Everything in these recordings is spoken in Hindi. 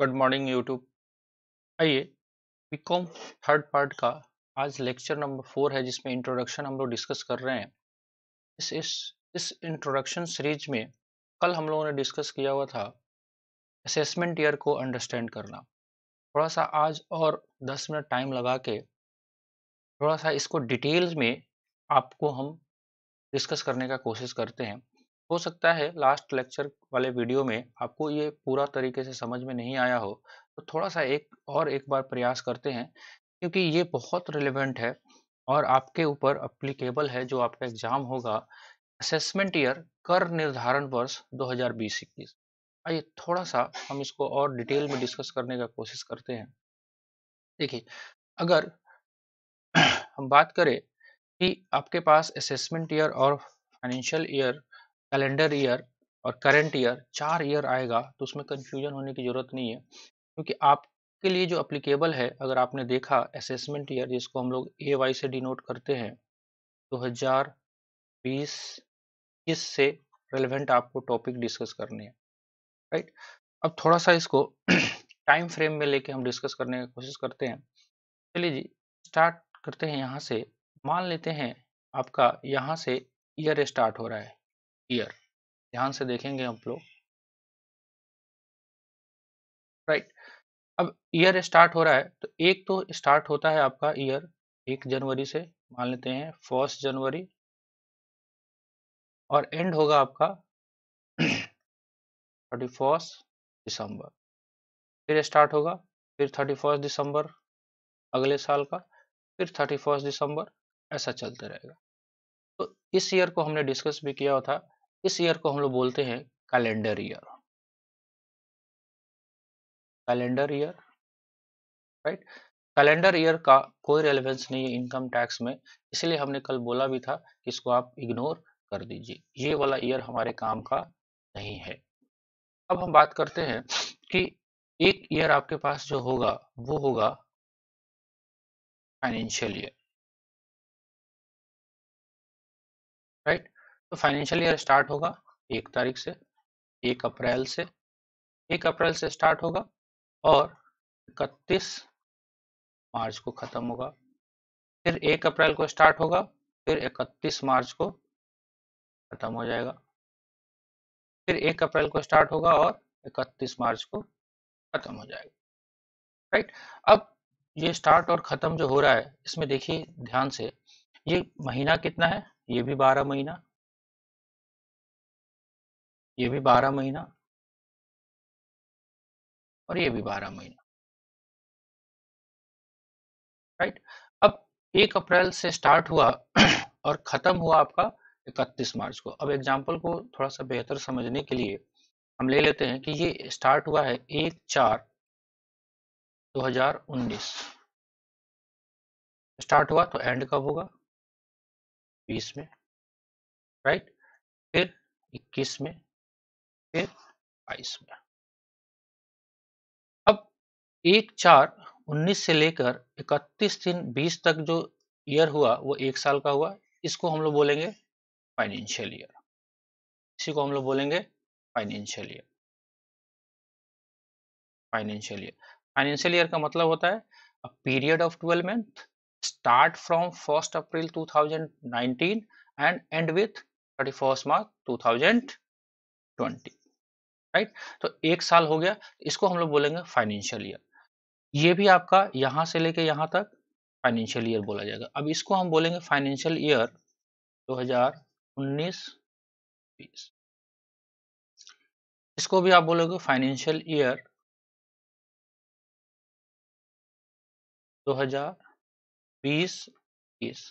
गुड मॉर्निंग यूट्यूब आइए बीकॉम थर्ड पार्ट का आज लेक्चर नंबर फोर है जिसमें इंट्रोडक्शन हम लोग डिस्कस कर रहे हैं इस इस इस इंट्रोडक्शन सीरीज में कल हम लोगों ने डिस्कस किया हुआ था असेसमेंट ईयर को अंडरस्टैंड करना थोड़ा सा आज और दस मिनट टाइम लगा के थोड़ा सा इसको डिटेल्स में आपको हम डिस्कस करने का कोशिश करते हैं हो सकता है लास्ट लेक्चर वाले वीडियो में आपको ये पूरा तरीके से समझ में नहीं आया हो तो थोड़ा सा एक और एक बार प्रयास करते हैं क्योंकि ये बहुत रिलेवेंट है और आपके ऊपर अप्लीकेबल है जो आपका एग्जाम होगा असेसमेंट ईयर कर निर्धारण वर्ष 2020 हजार आइए थोड़ा सा हम इसको और डिटेल में डिस्कस करने का कोशिश करते हैं देखिए अगर हम बात करें कि आपके पास असेसमेंट ईयर और फाइनेंशियल ईयर कैलेंडर ईयर और करंट ईयर चार ईयर आएगा तो उसमें कन्फ्यूजन होने की ज़रूरत नहीं है क्योंकि आपके लिए जो अप्लीकेबल है अगर आपने देखा असेसमेंट ईयर जिसको हम लोग ए वाई से डिनोट करते हैं दो हज़ार बीस इस से रेलिवेंट आपको टॉपिक डिस्कस करने हैं राइट अब थोड़ा सा इसको टाइम फ्रेम में लेके हम डिस्कस करने की कोशिश करते हैं चलिए जी स्टार्ट करते हैं यहाँ से मान लेते हैं आपका यहाँ से ईयर स्टार्ट हो रहा है ईयर ध्यान से देखेंगे आप लोग राइट right. अब ईयर स्टार्ट हो रहा है तो एक तो स्टार्ट होता है आपका ईयर एक जनवरी से मान लेते हैं फर्स्ट जनवरी और एंड होगा आपका थर्टी फर्स्ट दिसंबर फिर स्टार्ट होगा फिर थर्टी फर्स्ट दिसंबर अगले साल का फिर थर्टी फर्स्ट दिसंबर ऐसा चलते रहेगा तो इस ईयर को हमने डिस्कस भी किया था इस ईयर को हम लोग बोलते हैं calendar year calendar year right calendar year का कोई रेलेवेंस नहीं है इनकम टैक्स में इसलिए हमने कल बोला भी था कि इसको आप इग्नोर कर दीजिए ये वाला ईयर हमारे काम का नहीं है अब हम बात करते हैं कि एक ईयर आपके पास जो होगा वो होगा फाइनेंशियल ईयर तो फाइनेंशियल ईयर स्टार्ट होगा एक तारीख से एक अप्रैल से एक अप्रैल से स्टार्ट होगा और इकतीस मार्च को ख़त्म होगा फिर एक अप्रैल को स्टार्ट होगा फिर इकतीस मार्च को ख़त्म हो जाएगा फिर एक अप्रैल को स्टार्ट होगा और इकतीस मार्च को ख़त्म हो जाएगा राइट अब ये स्टार्ट और ख़त्म जो हो रहा है इसमें देखिए ध्यान से ये महीना कितना है ये भी बारह महीना ये भी बारह महीना और ये भी बारह महीना राइट अब एक अप्रैल से स्टार्ट हुआ और खत्म हुआ आपका इकतीस मार्च को अब एग्जाम्पल को थोड़ा सा बेहतर समझने के लिए हम ले लेते हैं कि ये स्टार्ट हुआ है एक चार 2019 स्टार्ट हुआ तो एंड कब होगा बीस में राइट फिर इक्कीस में फिर बाईस में अब एक चार उन्नीस से लेकर इकतीस दिन बीस तक जो ईयर हुआ वो एक साल का हुआ इसको हम लोग बोलेंगे फाइनेंशियल ईयर इसी को हम लोग बोलेंगे financial year financial year financial year का मतलब होता है a period of twelve month start from first April 2019 and end with thirty first March 2020 right तो एक साल हो गया इसको हम लोग बोलेंगे फाइनेंशियल ईयर ये भी आपका यहां से लेके यहां तक फाइनेंशियल ईयर बोला जाएगा अब इसको हम बोलेंगे फाइनेंशियल ईयर 2019 20 इसको भी आप बोलोगे फाइनेंशियल ईयर 2020 20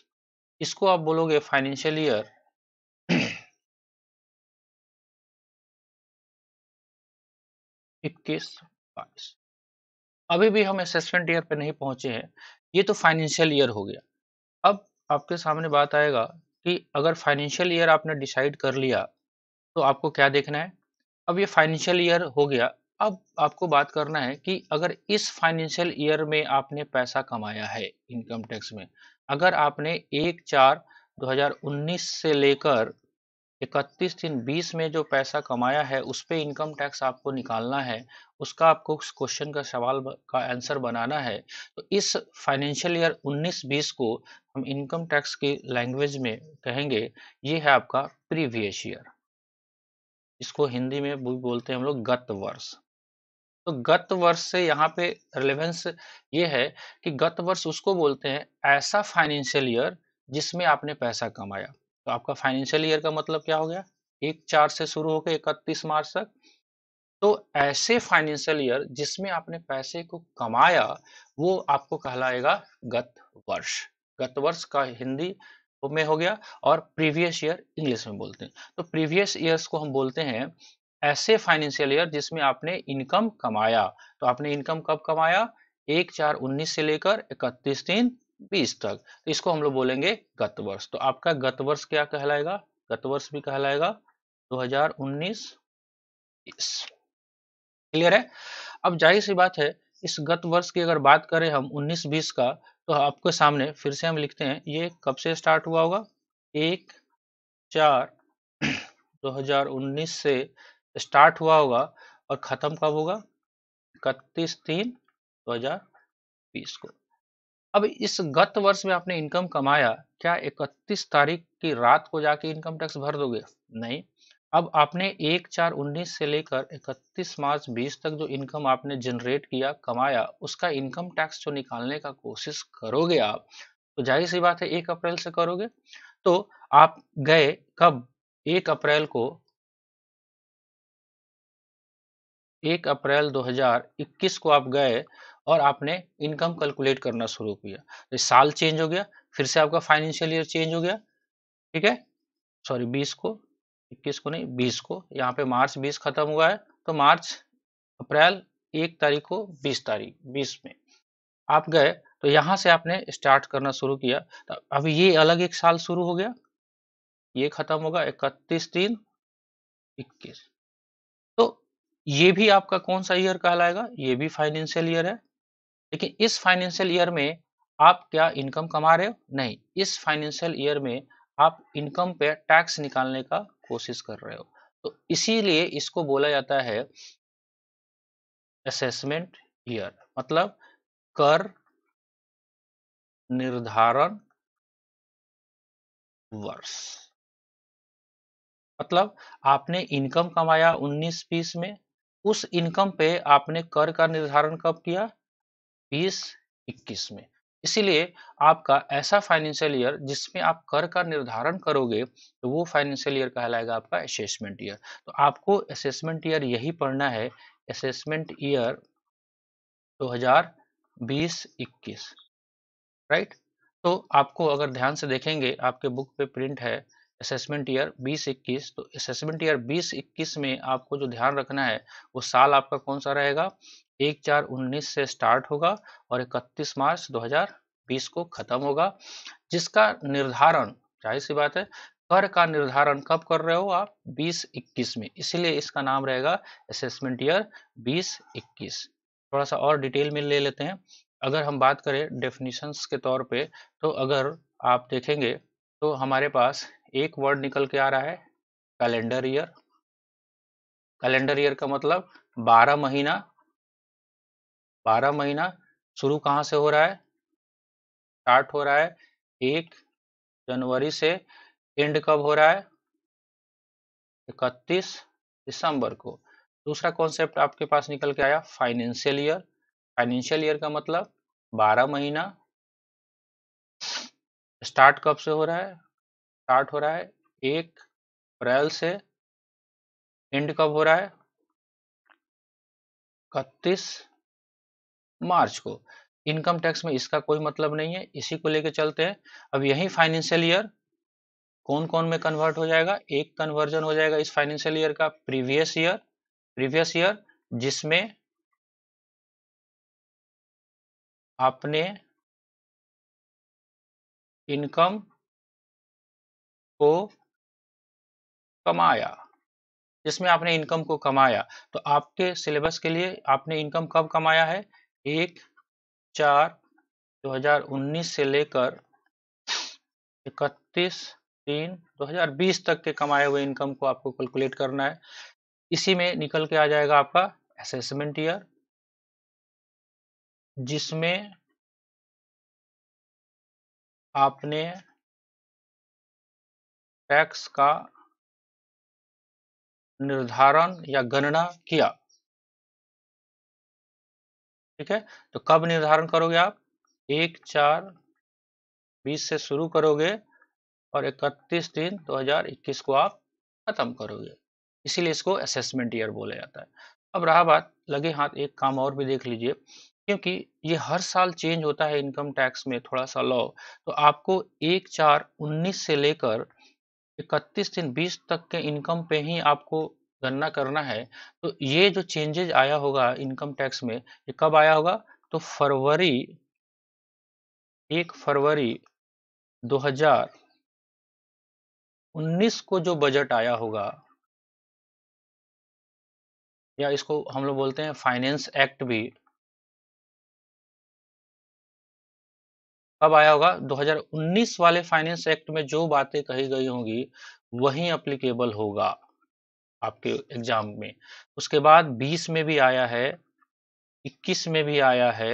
इसको आप बोलोगे फाइनेंशियल ईयर इक्कीस बाईस अभी भी हम असेसमेंट ईयर पे नहीं पहुंचे हैं ये तो फाइनेंशियल ईयर हो गया अब आपके सामने बात आएगा कि अगर फाइनेंशियल ईयर आपने डिसाइड कर लिया तो आपको क्या देखना है अब ये फाइनेंशियल ईयर हो गया अब आपको बात करना है कि अगर इस फाइनेंशियल ईयर में आपने पैसा कमाया है इनकम टैक्स में अगर आपने एक चार 2019 से लेकर इकतीस दिन बीस में जो पैसा कमाया है उस पर इनकम टैक्स आपको निकालना है उसका आपको उस क्वेश्चन का सवाल का आंसर बनाना है तो इस फाइनेंशियल ईयर 19-20 को हम इनकम टैक्स की लैंग्वेज में कहेंगे ये है आपका प्रीवियस ईयर इसको हिंदी में भी बोलते हैं हम लोग गत वर्ष तो गत वर्ष से यहाँ पे रिलेवेंस ये है कि गत वर्ष उसको बोलते हैं ऐसा फाइनेंशियल ईयर जिसमें आपने पैसा कमाया तो आपका फाइनेंशियल ईयर का मतलब क्या हो गया एक चार से शुरू होकर इकतीस मार्च तक तो ऐसे फाइनेंशियल ईयर जिसमें आपने पैसे को कमाया वो आपको कहलाएगा गत वर्ष गत वर्ष का हिंदी में हो गया और प्रीवियस ईयर इंग्लिश में बोलते हैं तो प्रीवियस ईयर्स को हम बोलते हैं ऐसे फाइनेंशियल ईयर जिसमें आपने इनकम कमाया तो आपने इनकम कब कमाया एक चार उन्नीस से लेकर इकतीस तीन बीस तक तो इसको हम लोग बोलेंगे गत वर्ष तो आपका गत वर्ष क्या कहलाएगा गत वर्ष भी कहलाएगा 2019 क्लियर है अब जाहिर सी बात है इस गत वर्ष की अगर बात करें हम 19-20 का तो आपके सामने फिर से हम लिखते हैं ये कब से स्टार्ट हुआ होगा एक चार 2019 से स्टार्ट हुआ होगा और ख़त्म कब होगा इकतीस तीन बीस को अब इस गत वर्ष में आपने इनकम कमाया क्या 31 तारीख की रात को जाके इनकम टैक्स भर दोगे नहीं अब आपने एक चार उन्नीस से लेकर 31 मार्च 20 तक जो इनकम आपने जनरेट किया कमाया उसका इनकम टैक्स जो निकालने का कोशिश करोगे आप तो जाहिर सी बात है एक अप्रैल से करोगे तो आप गए कब एक अप्रैल को एक अप्रैल 2021 को आप गए और आपने इनकम कैलकुलेट करना शुरू किया तो साल चेंज हो गया फिर से आपका फाइनेंशियल ईयर चेंज हो गया ठीक है सॉरी बीस को इक्कीस को नहीं बीस को यहाँ पे मार्च बीस खत्म हुआ है तो मार्च अप्रैल एक तारीख को बीस तारीख बीस में आप गए तो यहाँ से आपने स्टार्ट करना शुरू किया तो अब ये अलग एक साल शुरू हो गया ये खत्म होगा इकतीस तीन इक्कीस ये भी आपका कौन सा ईयर कहलाएगा ये भी फाइनेंशियल ईयर है लेकिन इस फाइनेंशियल ईयर में आप क्या इनकम कमा रहे हो नहीं इस फाइनेंशियल ईयर में आप इनकम पे टैक्स निकालने का कोशिश कर रहे हो तो इसीलिए इसको बोला जाता है असेसमेंट ईयर मतलब कर निर्धारण वर्ष मतलब आपने इनकम कमाया 19 बीस में उस इनकम पे आपने कर का निर्धारण कब किया बीस इक्कीस में इसीलिए आपका ऐसा फाइनेंशियल ईयर जिसमें आप कर का निर्धारण करोगे तो वो फाइनेंशियल ईयर कहलाएगा आपका असेसमेंट ईयर तो आपको असेसमेंट ईयर यही पढ़ना है असेसमेंट ईयर 2020-21 राइट तो आपको अगर ध्यान से देखेंगे आपके बुक पे प्रिंट है असेसमेंट ईयर बीस इक्कीस तो असेसमेंट ईयर बीस इक्कीस में आपको जो ध्यान रखना है वो साल आपका कौन सा रहेगा एक चार उन्नीस से स्टार्ट होगा और इकतीस मार्च 2020 को खत्म होगा जिसका निर्धारण जाहिर सी बात है कर का निर्धारण कब कर रहे हो आप 2021 में इसलिए इसका नाम रहेगा असेसमेंट ईयर 2021 थोड़ा सा और डिटेल में ले लेते हैं अगर हम बात करें डेफिनेशंस के तौर पे तो अगर आप देखेंगे तो हमारे पास एक वर्ड निकल के आ रहा है कैलेंडर ईयर कैलेंडर ईयर का मतलब बारह महीना बारह महीना शुरू कहाँ से हो रहा है स्टार्ट हो रहा है एक जनवरी से एंड कब हो रहा है इकतीस दिसंबर को दूसरा कॉन्सेप्ट आपके पास निकल के आया फाइनेंशियल ईयर फाइनेंशियल ईयर का मतलब बारह महीना स्टार्ट कब से हो रहा है स्टार्ट हो रहा है एक अप्रैल से एंड कब हो रहा है इकतीस मार्च को इनकम टैक्स में इसका कोई मतलब नहीं है इसी को लेके चलते हैं अब यही फाइनेंशियल ईयर कौन कौन में कन्वर्ट हो जाएगा एक कन्वर्जन हो जाएगा इस फाइनेंशियल ईयर का प्रीवियस ईयर प्रीवियस ईयर जिसमें आपने इनकम को कमाया जिसमें आपने इनकम को कमाया तो आपके सिलेबस के लिए आपने इनकम कब कमाया है एक चार 2019 से लेकर इकतीस तीन 2020 तक के कमाए हुए इनकम को आपको कैलकुलेट करना है इसी में निकल के आ जाएगा आपका असेसमेंट ईयर जिसमें आपने टैक्स का निर्धारण या गणना किया ठीक है तो कब निर्धारण करोगे आप एक चार बीस से शुरू करोगे और इकतीस दिन 2021 को आप खत्म करोगे इसीलिए इसको असेसमेंट ईयर बोला जाता है अब रहा बात लगे हाथ एक काम और भी देख लीजिए क्योंकि ये हर साल चेंज होता है इनकम टैक्स में थोड़ा सा लॉ तो आपको एक चार उन्नीस से लेकर इकतीस दिन बीस तक के इनकम पे ही आपको गणना करना है तो ये जो चेंजेज आया होगा इनकम टैक्स में ये कब आया होगा तो फरवरी एक फरवरी 2019 को जो बजट आया होगा या इसको हम लोग बोलते हैं फाइनेंस एक्ट भी कब आया होगा 2019 वाले फाइनेंस एक्ट में जो बातें कही गई होंगी वही अप्लीकेबल होगा आपके एग्जाम में उसके बाद 20 में भी आया है 21 में भी आया है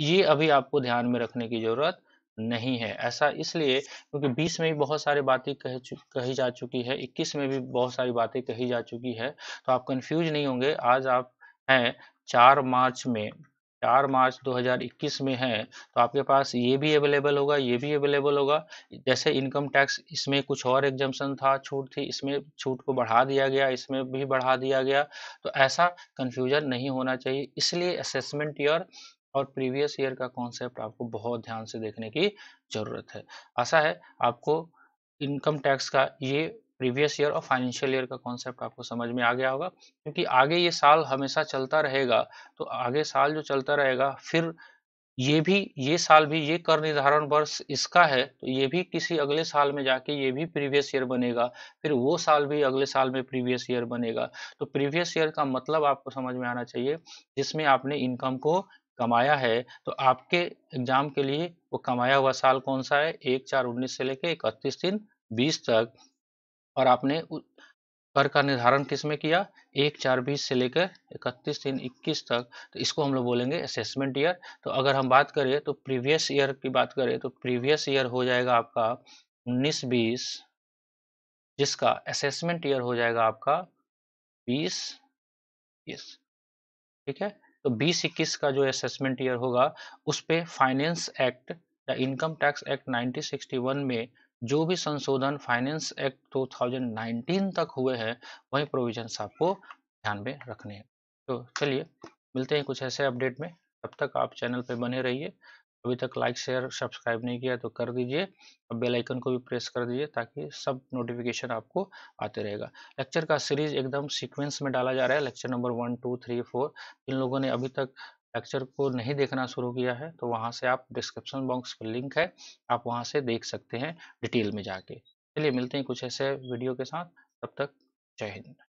ये अभी आपको ध्यान में रखने की जरूरत नहीं है ऐसा इसलिए क्योंकि 20 में भी बहुत सारी बातें कह कही जा चुकी है 21 में भी बहुत सारी बातें कही जा चुकी है तो आप कंफ्यूज नहीं होंगे आज आप हैं चार मार्च में चार मार्च 2021 में है तो आपके पास ये भी अवेलेबल होगा ये भी अवेलेबल होगा जैसे इनकम टैक्स इसमें कुछ और एग्जाम्सन था छूट थी इसमें छूट को बढ़ा दिया गया इसमें भी बढ़ा दिया गया तो ऐसा कन्फ्यूजन नहीं होना चाहिए इसलिए असेसमेंट ईयर और प्रीवियस ईयर का कॉन्सेप्ट आपको बहुत ध्यान से देखने की ज़रूरत है आशा है आपको इनकम टैक्स का ये प्रीवियस ईयर और फाइनेंशियल ईयर का कॉन्सेप्ट आपको समझ में आ गया होगा क्योंकि आगे ये साल हमेशा चलता रहेगा तो आगे साल जो चलता रहेगा फिर ये भी ये साल भी ये कर निर्धारण वर्ष इसका है तो ये भी किसी अगले साल में जाके ये भी प्रीवियस ईयर बनेगा फिर वो साल भी अगले साल में प्रीवियस ईयर बनेगा तो प्रीवियस ईयर का मतलब आपको समझ में आना चाहिए जिसमें आपने इनकम को कमाया है तो आपके एग्जाम के लिए वो कमाया हुआ साल कौन सा है एक चार उन्नीस से लेके इकतीस तीन बीस तक और आपने कर का निर्धारण किस में किया एक चार बीस से लेकर इकतीस तीन इक्कीस तक तो इसको हम लोग बोलेंगे असेसमेंट ईयर तो अगर हम बात करें तो प्रीवियस ईयर की बात करें तो प्रीवियस ईयर हो जाएगा आपका उन्नीस बीस जिसका असेसमेंट ईयर हो जाएगा आपका बीस इक्कीस ठीक है तो बीस इक्कीस का जो असेसमेंट ईयर होगा उस पर फाइनेंस एक्ट या इनकम टैक्स एक्ट वन में जो भी संशोधन फाइनेंस एक्ट 2019 तक हुए हैं वही प्रोविजंस आपको ध्यान में रखने हैं तो चलिए मिलते हैं कुछ ऐसे अपडेट में तब तक आप चैनल पर बने रहिए अभी तक लाइक शेयर सब्सक्राइब नहीं किया तो कर दीजिए और बेल आइकन को भी प्रेस कर दीजिए ताकि सब नोटिफिकेशन आपको आते रहेगा लेक्चर का सीरीज एकदम सीक्वेंस में डाला जा रहा है lecture number one two three four जिन लोगों ने अभी तक लेक्चर को नहीं देखना शुरू किया है तो वहाँ से आप डिस्क्रिप्शन बॉक्स पर लिंक है आप वहाँ से देख सकते हैं डिटेल में जाके चलिए मिलते हैं कुछ ऐसे वीडियो के साथ तब तक जय हिंद